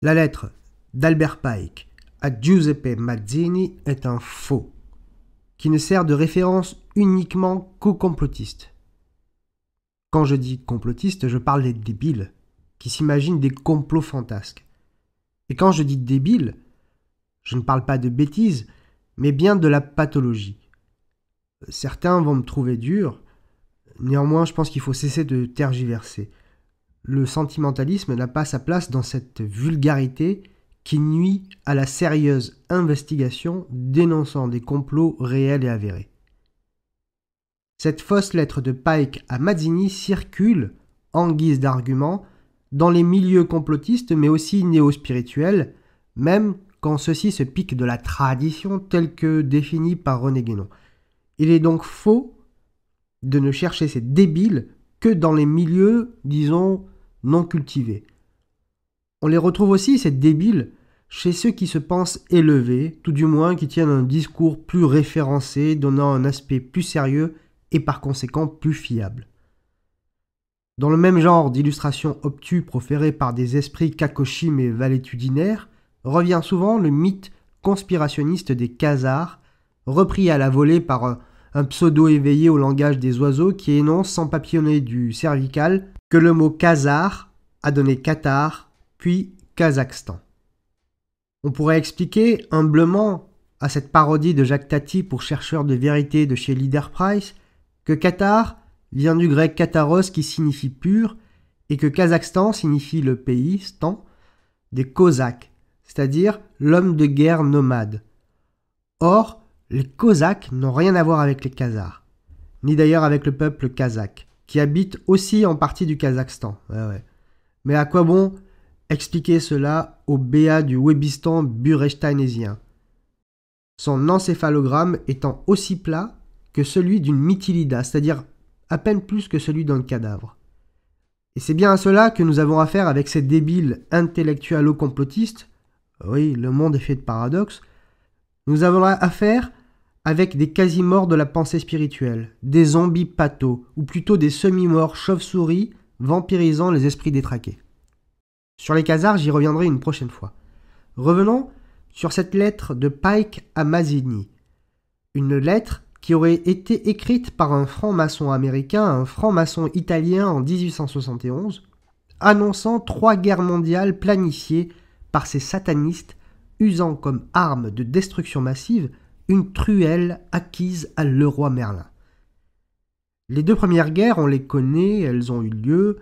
La lettre d'Albert Pike à Giuseppe Mazzini est un faux, qui ne sert de référence uniquement qu'aux complotistes. Quand je dis complotiste, je parle des débiles, qui s'imaginent des complots fantasques. Et quand je dis débiles, je ne parle pas de bêtises, mais bien de la pathologie. Certains vont me trouver dur, néanmoins je pense qu'il faut cesser de tergiverser le sentimentalisme n'a pas sa place dans cette vulgarité qui nuit à la sérieuse investigation dénonçant des complots réels et avérés. Cette fausse lettre de Pike à Mazzini circule, en guise d'argument, dans les milieux complotistes mais aussi néo-spirituels, même quand ceux-ci se piquent de la tradition telle que définie par René Guénon. Il est donc faux de ne chercher ces débiles que dans les milieux, disons, non cultivés. On les retrouve aussi, ces débiles, chez ceux qui se pensent élevés, tout du moins qui tiennent un discours plus référencé, donnant un aspect plus sérieux et par conséquent plus fiable. Dans le même genre d'illustrations obtus proférées par des esprits cacochimes et valétudinaires, revient souvent le mythe conspirationniste des casards, repris à la volée par un, un pseudo éveillé au langage des oiseaux qui énonce sans papillonner du cervical que le mot Khazar a donné Qatar, puis Kazakhstan. On pourrait expliquer humblement à cette parodie de Jacques Tati pour chercheur de vérité de chez Leader Price que Qatar vient du grec kataros qui signifie pur et que Kazakhstan signifie le pays, stan, des Cosaques, c'est-à-dire l'homme de guerre nomade. Or, les Cosaques n'ont rien à voir avec les Khazars, ni d'ailleurs avec le peuple kazakh qui habite aussi en partie du Kazakhstan. Mais à quoi bon expliquer cela au BA du Webistan burechtainésien Son encéphalogramme étant aussi plat que celui d'une mytilida, c'est-à-dire à peine plus que celui d'un cadavre. Et c'est bien à cela que nous avons affaire avec ces débiles au complotiste Oui, le monde est fait de paradoxes. Nous avons affaire avec des quasi-morts de la pensée spirituelle, des zombies patos, ou plutôt des semi-morts chauves-souris vampirisant les esprits détraqués. Sur les casards, j'y reviendrai une prochaine fois. Revenons sur cette lettre de Pike à Mazzini. Une lettre qui aurait été écrite par un franc-maçon américain à un franc-maçon italien en 1871, annonçant trois guerres mondiales planifiées par ces satanistes usant comme arme de destruction massive une truelle acquise à Leroy Merlin. Les deux premières guerres, on les connaît, elles ont eu lieu.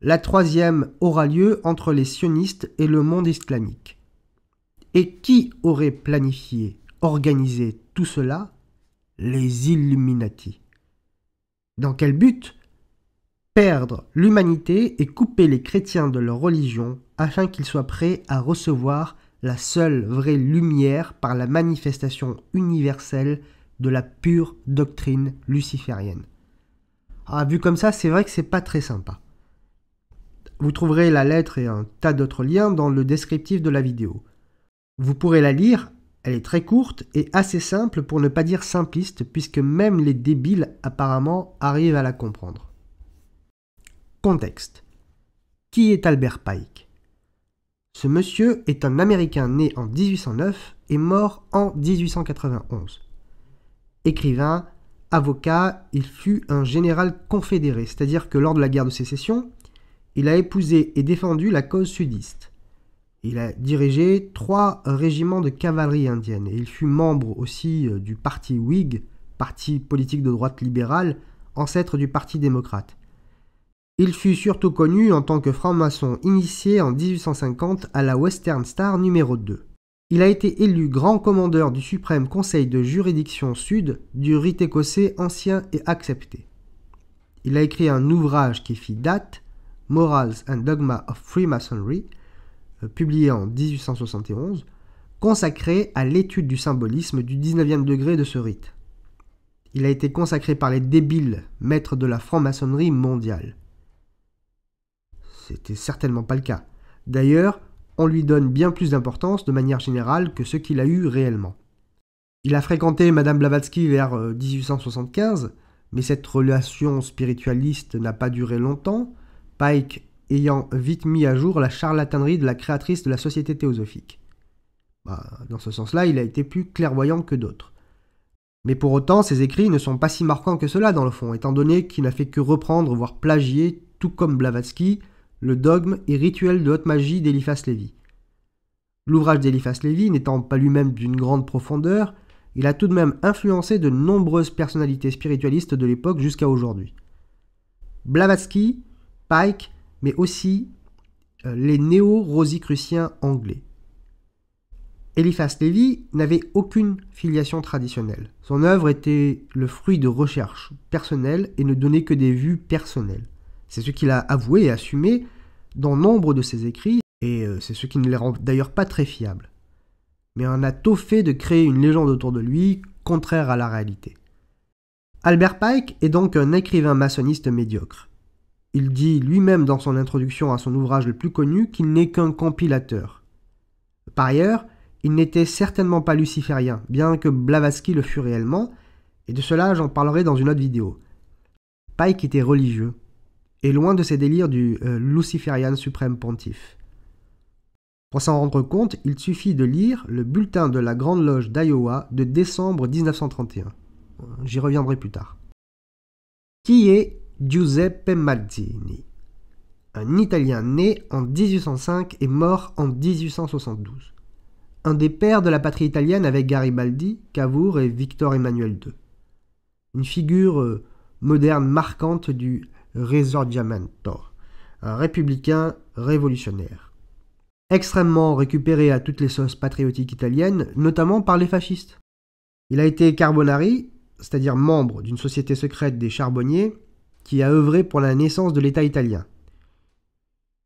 La troisième aura lieu entre les sionistes et le monde islamique. Et qui aurait planifié, organisé tout cela Les Illuminati. Dans quel but Perdre l'humanité et couper les chrétiens de leur religion afin qu'ils soient prêts à recevoir la seule vraie lumière par la manifestation universelle de la pure doctrine luciférienne. Ah, vu comme ça, c'est vrai que c'est pas très sympa. Vous trouverez la lettre et un tas d'autres liens dans le descriptif de la vidéo. Vous pourrez la lire, elle est très courte et assez simple pour ne pas dire simpliste, puisque même les débiles apparemment arrivent à la comprendre. Contexte. Qui est Albert Pike ce monsieur est un Américain né en 1809 et mort en 1891. Écrivain, avocat, il fut un général confédéré, c'est-à-dire que lors de la guerre de sécession, il a épousé et défendu la cause sudiste. Il a dirigé trois régiments de cavalerie indienne et il fut membre aussi euh, du parti Whig, parti politique de droite libérale, ancêtre du parti démocrate. Il fut surtout connu en tant que franc-maçon initié en 1850 à la Western Star numéro 2. Il a été élu grand commandeur du suprême conseil de juridiction sud du rite écossais ancien et accepté. Il a écrit un ouvrage qui fit date, Morals and Dogma of Freemasonry, euh, publié en 1871, consacré à l'étude du symbolisme du 19e degré de ce rite. Il a été consacré par les débiles, maîtres de la franc-maçonnerie mondiale. C'était certainement pas le cas. D'ailleurs, on lui donne bien plus d'importance de manière générale que ce qu'il a eu réellement. Il a fréquenté Madame Blavatsky vers 1875, euh, mais cette relation spiritualiste n'a pas duré longtemps, Pike ayant vite mis à jour la charlatanerie de la créatrice de la Société théosophique. Bah, dans ce sens-là, il a été plus clairvoyant que d'autres. Mais pour autant, ses écrits ne sont pas si marquants que cela dans le fond, étant donné qu'il n'a fait que reprendre, voire plagier, tout comme Blavatsky, le dogme et rituel de haute magie d'Eliphas Lévy. L'ouvrage d'Eliphas Lévy n'étant pas lui-même d'une grande profondeur, il a tout de même influencé de nombreuses personnalités spiritualistes de l'époque jusqu'à aujourd'hui. Blavatsky, Pike, mais aussi euh, les néo-rosicruciens anglais. Eliphas Lévy n'avait aucune filiation traditionnelle. Son œuvre était le fruit de recherches personnelles et ne donnait que des vues personnelles. C'est ce qu'il a avoué et assumé dans nombre de ses écrits, et euh, c'est ce qui ne les rend d'ailleurs pas très fiables. Mais on a tôt fait de créer une légende autour de lui, contraire à la réalité. Albert Pike est donc un écrivain maçonniste médiocre. Il dit lui-même dans son introduction à son ouvrage le plus connu qu'il n'est qu'un compilateur. Par ailleurs, il n'était certainement pas luciférien, bien que Blavatsky le fût réellement, et de cela j'en parlerai dans une autre vidéo. Pike était religieux, et loin de ses délires du euh, Luciferian suprême pontife. Pour s'en rendre compte, il suffit de lire le bulletin de la Grande Loge d'Iowa de décembre 1931. J'y reviendrai plus tard. Qui est Giuseppe Mazzini Un Italien né en 1805 et mort en 1872. Un des pères de la patrie italienne avec Garibaldi, Cavour et Victor Emmanuel II. Une figure euh, moderne marquante du Risorgimento, un républicain révolutionnaire. Extrêmement récupéré à toutes les sauces patriotiques italiennes, notamment par les fascistes. Il a été carbonari, c'est-à-dire membre d'une société secrète des charbonniers, qui a œuvré pour la naissance de l'État italien.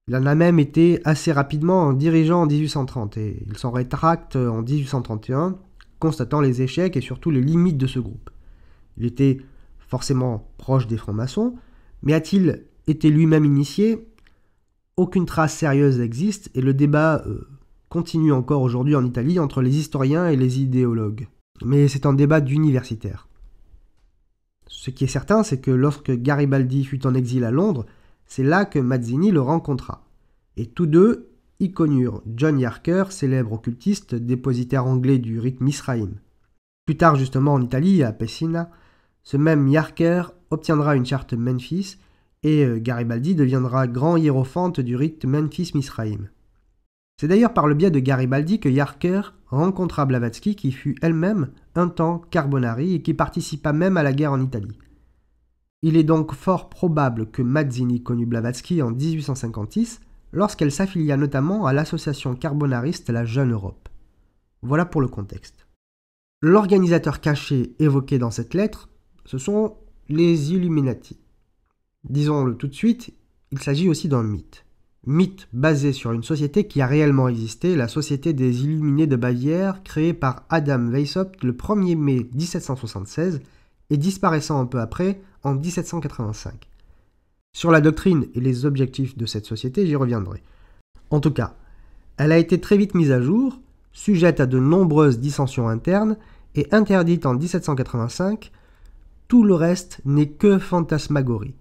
Il en a même été assez rapidement dirigeant en 1830 et il s'en rétracte en 1831, constatant les échecs et surtout les limites de ce groupe. Il était forcément proche des francs-maçons, mais a-t-il été lui-même initié Aucune trace sérieuse n'existe et le débat euh, continue encore aujourd'hui en Italie entre les historiens et les idéologues. Mais c'est un débat d'universitaire Ce qui est certain, c'est que lorsque Garibaldi fut en exil à Londres, c'est là que Mazzini le rencontra. Et tous deux y connurent John Yarker, célèbre occultiste, dépositaire anglais du rythme israël. Plus tard, justement en Italie, à Pessina, ce même Yarker obtiendra une charte Memphis et euh, Garibaldi deviendra grand hiérophante du rite Memphis-Misraïm. C'est d'ailleurs par le biais de Garibaldi que Yarker rencontra Blavatsky qui fut elle-même un temps Carbonari et qui participa même à la guerre en Italie. Il est donc fort probable que Mazzini connut Blavatsky en 1856 lorsqu'elle s'affilia notamment à l'association carbonariste La Jeune Europe. Voilà pour le contexte. L'organisateur caché évoqué dans cette lettre, ce sont les Illuminati. Disons-le tout de suite, il s'agit aussi d'un mythe. Mythe basé sur une société qui a réellement existé, la Société des Illuminés de Bavière, créée par Adam Weishaupt le 1er mai 1776 et disparaissant un peu après en 1785. Sur la doctrine et les objectifs de cette société, j'y reviendrai. En tout cas, elle a été très vite mise à jour, sujette à de nombreuses dissensions internes et interdite en 1785 tout le reste n'est que fantasmagorie.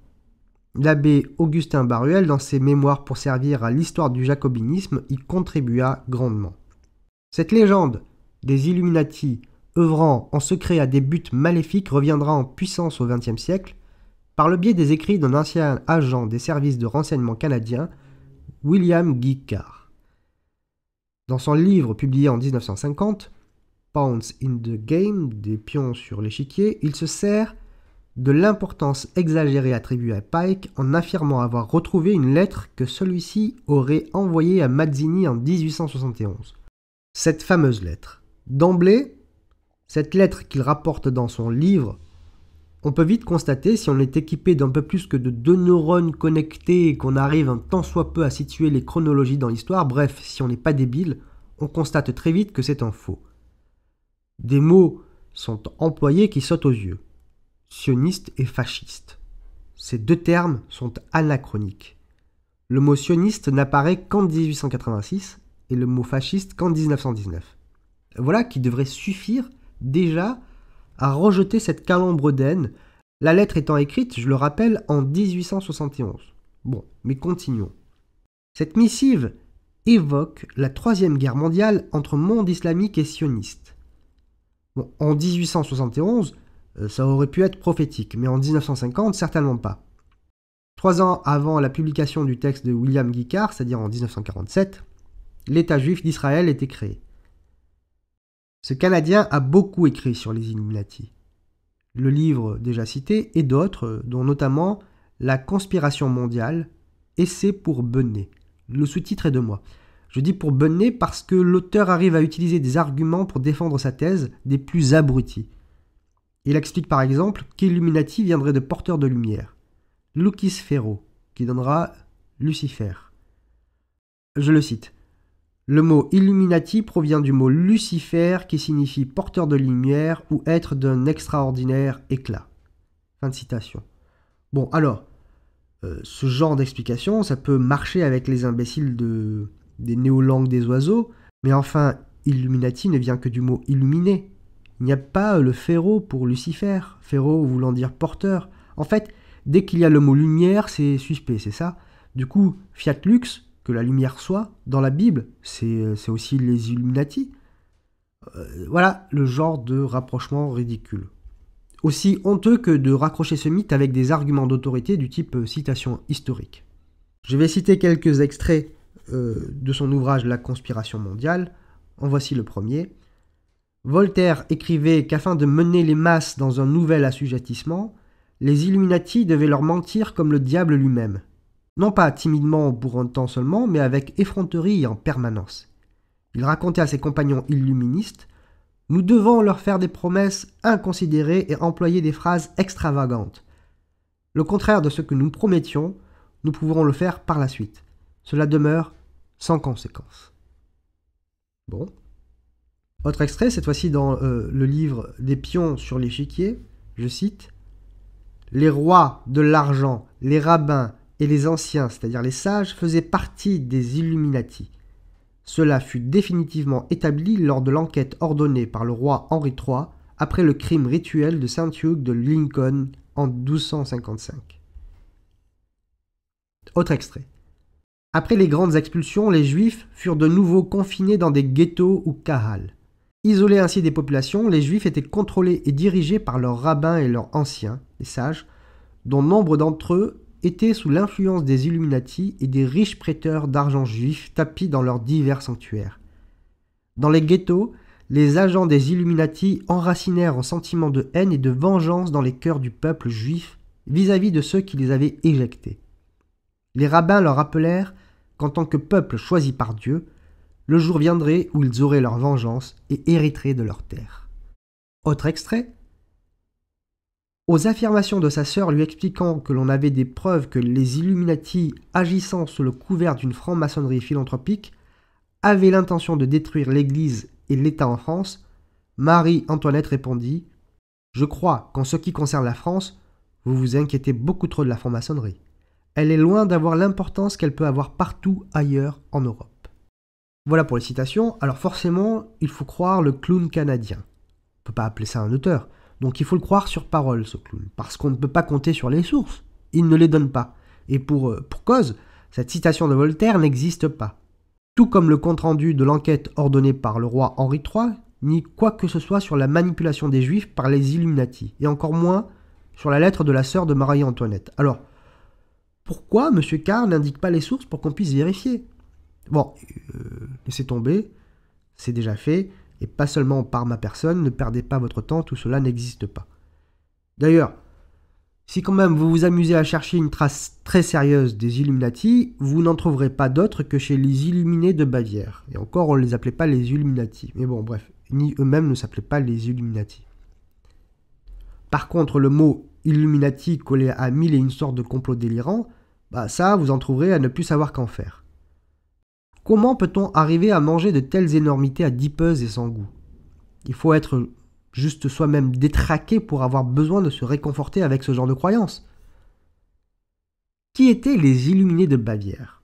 L'abbé Augustin Baruel, dans ses mémoires pour servir à l'histoire du jacobinisme, y contribua grandement. Cette légende des Illuminati œuvrant en secret à des buts maléfiques reviendra en puissance au XXe siècle par le biais des écrits d'un ancien agent des services de renseignement canadien, William Guicard. Dans son livre publié en 1950, in the game, des pions sur l'échiquier, il se sert de l'importance exagérée attribuée à Pike en affirmant avoir retrouvé une lettre que celui-ci aurait envoyée à Mazzini en 1871. Cette fameuse lettre. D'emblée, cette lettre qu'il rapporte dans son livre, on peut vite constater, si on est équipé d'un peu plus que de deux neurones connectés et qu'on arrive un tant soit peu à situer les chronologies dans l'histoire, bref, si on n'est pas débile, on constate très vite que c'est un faux. Des mots sont employés qui sautent aux yeux. Sioniste et fasciste. Ces deux termes sont anachroniques. Le mot sioniste n'apparaît qu'en 1886 et le mot fasciste qu'en 1919. Voilà qui devrait suffire déjà à rejeter cette calombre d'aine, la lettre étant écrite, je le rappelle, en 1871. Bon, mais continuons. Cette missive évoque la Troisième Guerre mondiale entre monde islamique et sioniste en 1871, euh, ça aurait pu être prophétique, mais en 1950, certainement pas. Trois ans avant la publication du texte de William Guicard, c'est-à-dire en 1947, l'État juif d'Israël était créé. Ce Canadien a beaucoup écrit sur les Illuminati. Le livre déjà cité et d'autres, euh, dont notamment La conspiration mondiale, Essai pour Benet. Le sous-titre est de moi. Je dis pour Benet parce que l'auteur arrive à utiliser des arguments pour défendre sa thèse des plus abrutis. Il explique par exemple qu'Illuminati viendrait de porteur de lumière. Lucis Ferro, qui donnera Lucifer. Je le cite. Le mot Illuminati provient du mot Lucifer qui signifie porteur de lumière ou être d'un extraordinaire éclat. Fin de citation. Bon, alors, euh, ce genre d'explication, ça peut marcher avec les imbéciles de, des néolangues des oiseaux, mais enfin, Illuminati ne vient que du mot illuminé. Il n'y a pas euh, le phéro pour Lucifer, phéro voulant dire porteur. En fait, dès qu'il y a le mot lumière, c'est suspect, c'est ça Du coup, Fiat Lux, que la lumière soit, dans la Bible, c'est euh, aussi les Illuminati. Euh, voilà le genre de rapprochement ridicule. Aussi honteux que de raccrocher ce mythe avec des arguments d'autorité du type citation historique. Je vais citer quelques extraits euh, de son ouvrage La conspiration mondiale. En voici le premier. Voltaire écrivait qu'afin de mener les masses dans un nouvel assujettissement, les Illuminati devaient leur mentir comme le diable lui-même. Non pas timidement pour un temps seulement, mais avec effronterie en permanence. Il racontait à ses compagnons illuministes Nous devons leur faire des promesses inconsidérées et employer des phrases extravagantes. Le contraire de ce que nous promettions, nous pouvons le faire par la suite. Cela demeure sans conséquence. Bon. Autre extrait, cette fois-ci dans euh, le livre Des pions sur l'échiquier, je cite Les rois de l'argent, les rabbins et les anciens, c'est-à-dire les sages, faisaient partie des Illuminati. Cela fut définitivement établi lors de l'enquête ordonnée par le roi Henri III après le crime rituel de Saint-Hugh de Lincoln en 1255. Autre extrait. Après les grandes expulsions, les Juifs furent de nouveau confinés dans des ghettos ou kahals. Isolés ainsi des populations, les Juifs étaient contrôlés et dirigés par leurs rabbins et leurs anciens, les sages, dont nombre d'entre eux étaient sous l'influence des Illuminati et des riches prêteurs d'argent juif tapis dans leurs divers sanctuaires. Dans les ghettos, les agents des Illuminati enracinèrent un sentiment de haine et de vengeance dans les cœurs du peuple juif vis-à-vis de ceux qui les avaient éjectés. Les rabbins leur rappelèrent qu'en tant que peuple choisi par Dieu, le jour viendrait où ils auraient leur vengeance et hériteraient de leur terre. Autre extrait. Aux affirmations de sa sœur lui expliquant que l'on avait des preuves que les Illuminati, agissant sous le couvert d'une franc-maçonnerie philanthropique, avaient l'intention de détruire l'Église et l'État en France, Marie-Antoinette répondit Je crois qu'en ce qui concerne la France, vous vous inquiétez beaucoup trop de la franc-maçonnerie elle est loin d'avoir l'importance qu'elle peut avoir partout ailleurs en Europe. Voilà pour les citations, alors forcément, il faut croire le clown canadien. On peut pas appeler ça un auteur, donc il faut le croire sur parole, ce clown, parce qu'on ne peut pas compter sur les sources, il ne les donne pas. Et pour, euh, pour cause, cette citation de Voltaire n'existe pas. Tout comme le compte-rendu de l'enquête ordonnée par le roi Henri III, ni quoi que ce soit sur la manipulation des juifs par les Illuminati, et encore moins sur la lettre de la sœur de Marie-Antoinette. Alors, pourquoi M. Carr n'indique pas les sources pour qu'on puisse vérifier Bon, euh, laissez tomber, c'est déjà fait, et pas seulement par ma personne, ne perdez pas votre temps, tout cela n'existe pas. D'ailleurs, si quand même vous vous amusez à chercher une trace très sérieuse des Illuminati, vous n'en trouverez pas d'autre que chez les Illuminés de Bavière. Et encore, on ne les appelait pas les Illuminati. Mais bon, bref, ni eux-mêmes ne s'appelaient pas les Illuminati. Par contre, le mot Illuminati collé à mille et une sortes de complot délirants bah ça, vous en trouverez à ne plus savoir qu'en faire. Comment peut-on arriver à manger de telles énormités à dipeuses et sans goût Il faut être juste soi-même détraqué pour avoir besoin de se réconforter avec ce genre de croyances. Qui étaient les Illuminés de Bavière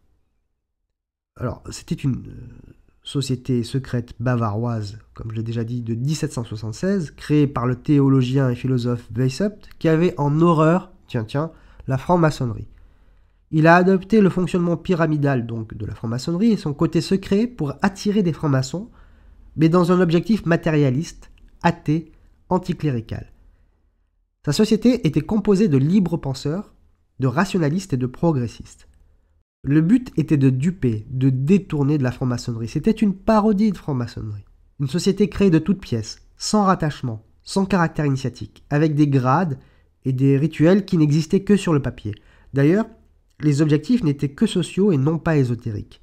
Alors, c'était une euh, société secrète bavaroise, comme je l'ai déjà dit, de 1776, créée par le théologien et philosophe Weishaupt, qui avait en horreur, tiens tiens, la franc-maçonnerie. Il a adopté le fonctionnement pyramidal donc de la franc-maçonnerie et son côté secret pour attirer des francs-maçons, mais dans un objectif matérialiste, athée, anticlérical. Sa société était composée de libres penseurs, de rationalistes et de progressistes. Le but était de duper, de détourner de la franc-maçonnerie. C'était une parodie de franc-maçonnerie. Une société créée de toutes pièces, sans rattachement, sans caractère initiatique, avec des grades et des rituels qui n'existaient que sur le papier. D'ailleurs, les objectifs n'étaient que sociaux et non pas ésotériques.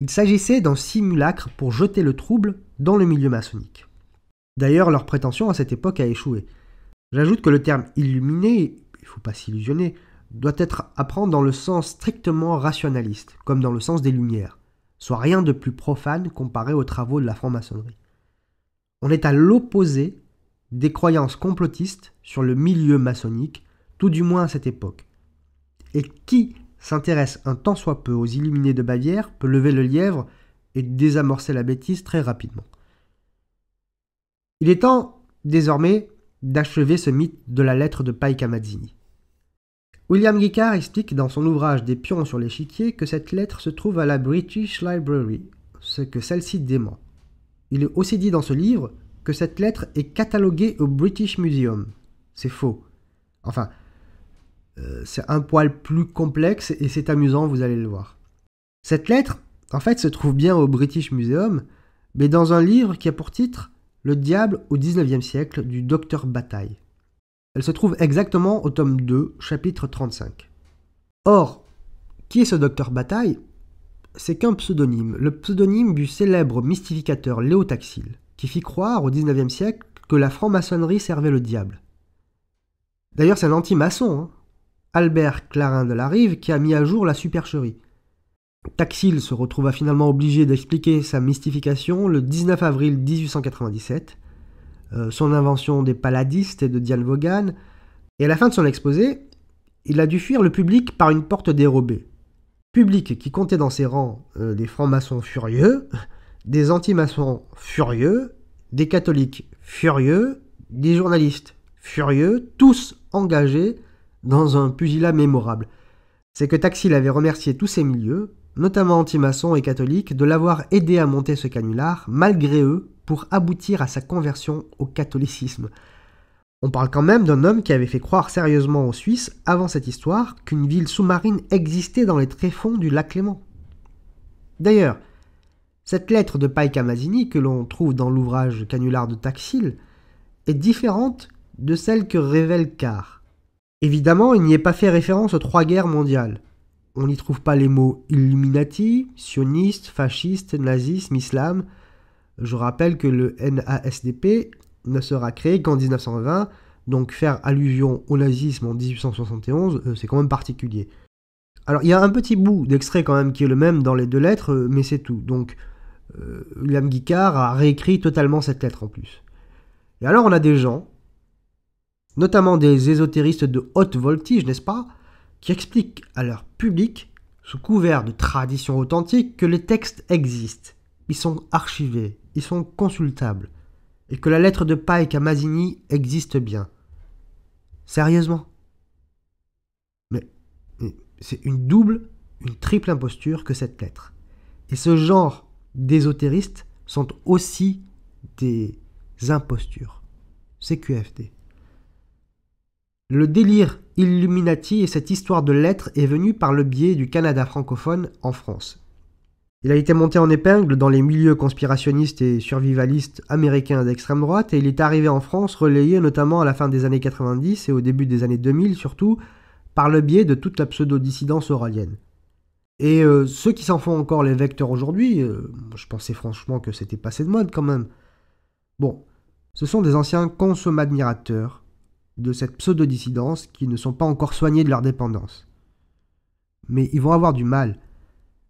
Il s'agissait d'un simulacre pour jeter le trouble dans le milieu maçonnique. D'ailleurs, leur prétention à cette époque a échoué. J'ajoute que le terme illuminé, il ne faut pas s'illusionner, doit être à dans le sens strictement rationaliste, comme dans le sens des Lumières, soit rien de plus profane comparé aux travaux de la franc-maçonnerie. On est à l'opposé des croyances complotistes sur le milieu maçonnique, tout du moins à cette époque. Et qui s'intéresse un tant soit peu aux illuminés de Bavière peut lever le lièvre et désamorcer la bêtise très rapidement. Il est temps, désormais, d'achever ce mythe de la lettre de Paille Camazzini. William Guicard explique dans son ouvrage Des pions sur l'échiquier que cette lettre se trouve à la British Library, ce que celle-ci dément. Il est aussi dit dans ce livre que cette lettre est cataloguée au British Museum. C'est faux. Enfin, euh, c'est un poil plus complexe et c'est amusant, vous allez le voir. Cette lettre, en fait, se trouve bien au British Museum, mais dans un livre qui a pour titre Le diable au 19e siècle du docteur Bataille. Elle se trouve exactement au tome 2, chapitre 35. Or, qui est ce docteur Bataille C'est qu'un pseudonyme, le pseudonyme du célèbre mystificateur Léo Taxil, qui fit croire au 19e siècle que la franc-maçonnerie servait le diable. D'ailleurs, c'est un anti-maçon, hein Albert Clarin de la Rive qui a mis à jour la supercherie. Taxil se retrouva finalement obligé d'expliquer sa mystification le 19 avril 1897, euh, son invention des paladistes et de Diane Vaughan, et à la fin de son exposé, il a dû fuir le public par une porte dérobée. Public qui comptait dans ses rangs euh, des francs-maçons furieux, des anti-maçons furieux, des catholiques furieux, des journalistes furieux, tous engagés dans un pugilat mémorable. C'est que Taxil avait remercié tous ses milieux, notamment anti-maçons et catholiques, de l'avoir aidé à monter ce canular, malgré eux, pour aboutir à sa conversion au catholicisme. On parle quand même d'un homme qui avait fait croire sérieusement aux Suisses, avant cette histoire, qu'une ville sous-marine existait dans les tréfonds du lac Léman. D'ailleurs, cette lettre de Pai que l'on trouve dans l'ouvrage Canular de Taxil, est différente de celle que révèle Carr. Évidemment, il n'y est pas fait référence aux trois guerres mondiales. On n'y trouve pas les mots Illuminati, sioniste, fasciste, nazisme, islam. Je rappelle que le NASDP ne sera créé qu'en 1920, donc faire allusion au nazisme en 1871, euh, c'est quand même particulier. Alors il y a un petit bout d'extrait quand même qui est le même dans les deux lettres, euh, mais c'est tout. Donc euh, William Guicard a réécrit totalement cette lettre en plus. Et alors on a des gens notamment des ésotéristes de haute voltige, n'est-ce pas, qui expliquent à leur public, sous couvert de tradition authentique, que les textes existent, ils sont archivés, ils sont consultables, et que la lettre de Pike à Mazzini existe bien. Sérieusement Mais c'est une double, une triple imposture que cette lettre. Et ce genre d'ésotéristes sont aussi des impostures. CQFD. Le délire Illuminati et cette histoire de lettres est venue par le biais du Canada francophone en France. Il a été monté en épingle dans les milieux conspirationnistes et survivalistes américains d'extrême droite et il est arrivé en France relayé notamment à la fin des années 90 et au début des années 2000 surtout par le biais de toute la pseudo-dissidence oralienne. Et euh, ceux qui s'en font encore les vecteurs aujourd'hui, euh, je pensais franchement que c'était passé de mode quand même. Bon, ce sont des anciens consommateurs de cette pseudo-dissidence qui ne sont pas encore soignés de leur dépendance. Mais ils vont avoir du mal,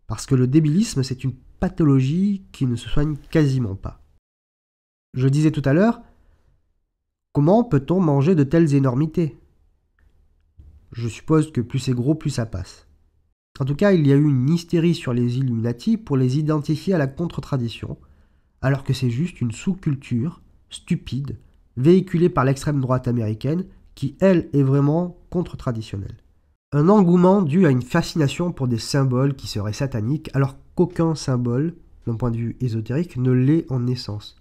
parce que le débilisme, c'est une pathologie qui ne se soigne quasiment pas. Je disais tout à l'heure, comment peut-on manger de telles énormités Je suppose que plus c'est gros, plus ça passe. En tout cas, il y a eu une hystérie sur les Illuminati pour les identifier à la contre-tradition, alors que c'est juste une sous-culture, stupide, véhiculé par l'extrême droite américaine, qui, elle, est vraiment contre-traditionnelle. Un engouement dû à une fascination pour des symboles qui seraient sataniques, alors qu'aucun symbole, d'un point de vue ésotérique, ne l'est en essence.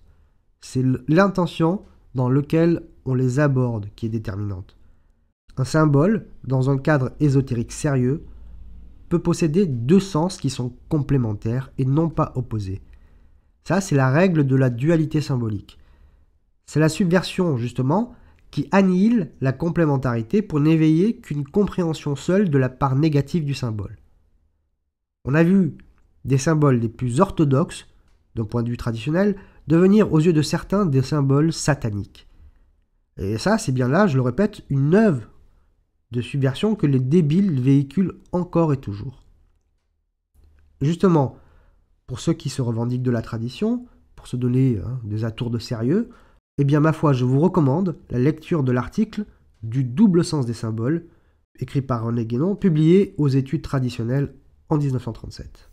C'est l'intention dans laquelle on les aborde qui est déterminante. Un symbole, dans un cadre ésotérique sérieux, peut posséder deux sens qui sont complémentaires et non pas opposés. Ça, c'est la règle de la dualité symbolique. C'est la subversion, justement, qui annihile la complémentarité pour n'éveiller qu'une compréhension seule de la part négative du symbole. On a vu des symboles les plus orthodoxes, d'un point de vue traditionnel, devenir aux yeux de certains des symboles sataniques. Et ça, c'est bien là, je le répète, une œuvre de subversion que les débiles véhiculent encore et toujours. Justement, pour ceux qui se revendiquent de la tradition, pour se donner hein, des atours de sérieux, eh bien, ma foi, je vous recommande la lecture de l'article du double sens des symboles, écrit par René Guénon, publié aux études traditionnelles en 1937.